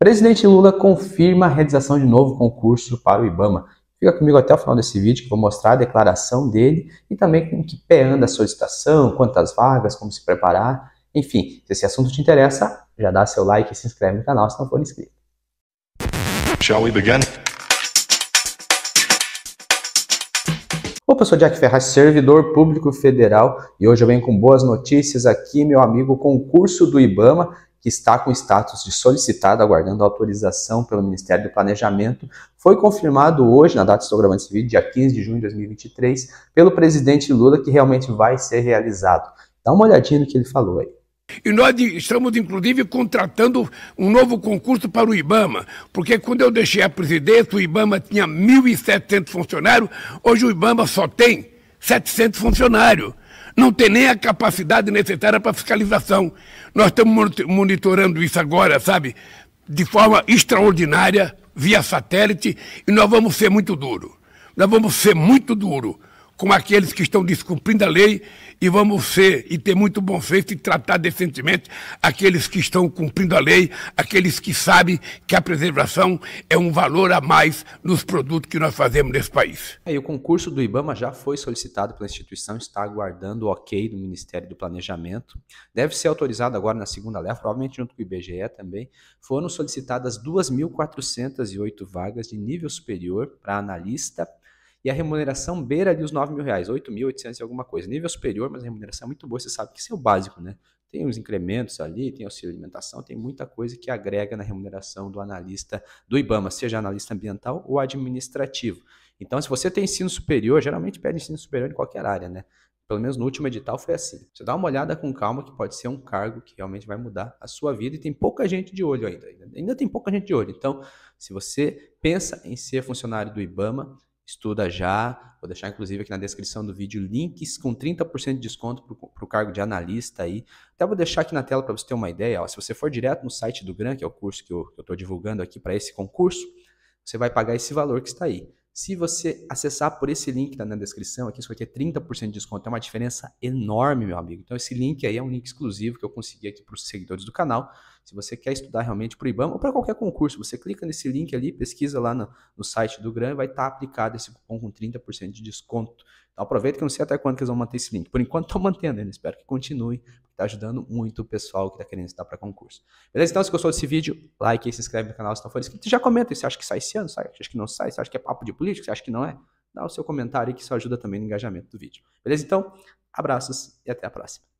Presidente Lula confirma a realização de novo concurso para o IBAMA. Fica comigo até o final desse vídeo que vou mostrar a declaração dele e também com que pé anda a solicitação, quantas vagas, como se preparar. Enfim, se esse assunto te interessa, já dá seu like e se inscreve no canal se não for inscrito. Shall we begin? Opa, eu sou Jack Ferraz, servidor público federal, e hoje eu venho com boas notícias aqui, meu amigo. concurso do IBAMA que está com status de solicitado, aguardando autorização pelo Ministério do Planejamento, foi confirmado hoje, na data de gravando esse vídeo, dia 15 de junho de 2023, pelo presidente Lula, que realmente vai ser realizado. Dá uma olhadinha no que ele falou aí. E nós estamos, inclusive, contratando um novo concurso para o IBAMA, porque quando eu deixei a presidência, o IBAMA tinha 1.700 funcionários, hoje o IBAMA só tem 700 funcionários. Não tem nem a capacidade necessária para fiscalização. Nós estamos monitorando isso agora, sabe? De forma extraordinária, via satélite, e nós vamos ser muito duro. Nós vamos ser muito duro com aqueles que estão descumprindo a lei e vamos ser e ter muito bom senso e tratar decentemente aqueles que estão cumprindo a lei, aqueles que sabem que a preservação é um valor a mais nos produtos que nós fazemos nesse país. É, e o concurso do IBAMA já foi solicitado pela instituição, está aguardando o ok do Ministério do Planejamento. Deve ser autorizado agora na segunda leva, provavelmente junto com o IBGE também. Foram solicitadas 2.408 vagas de nível superior para analista e a remuneração beira ali os 9 mil reais, 8.800 e alguma coisa. Nível superior, mas a remuneração é muito boa, você sabe que isso é o básico, né? Tem os incrementos ali, tem auxílio alimentação, tem muita coisa que agrega na remuneração do analista do IBAMA, seja analista ambiental ou administrativo. Então, se você tem ensino superior, geralmente pede ensino superior em qualquer área, né? Pelo menos no último edital foi assim. Você dá uma olhada com calma que pode ser um cargo que realmente vai mudar a sua vida e tem pouca gente de olho ainda. Ainda tem pouca gente de olho. Então, se você pensa em ser funcionário do IBAMA, estuda já. Vou deixar, inclusive, aqui na descrição do vídeo links com 30% de desconto para o cargo de analista aí. Até vou deixar aqui na tela para você ter uma ideia. Ó, se você for direto no site do GRAN, que é o curso que eu estou divulgando aqui para esse concurso, você vai pagar esse valor que está aí. Se você acessar por esse link tá na descrição, aqui isso aqui é 30% de desconto. É uma diferença enorme, meu amigo. Então, esse link aí é um link exclusivo que eu consegui aqui para os seguidores do canal. Se você quer estudar realmente para o IBAM ou para qualquer concurso, você clica nesse link ali, pesquisa lá no, no site do GRAM e vai estar tá aplicado esse cupom com 30% de desconto aproveita que eu não sei até quando que eles vão manter esse link. Por enquanto, estou mantendo ele. Espero que continue. Está ajudando muito o pessoal que está querendo estudar para concurso. Beleza? Então, se gostou desse vídeo, like e se inscreve no canal se não for inscrito. Já comenta se acha que sai esse ano, sai, se acha que não sai, se acha que é papo de político, se acha que não é. Dá o seu comentário aí que isso ajuda também no engajamento do vídeo. Beleza? Então, abraços e até a próxima.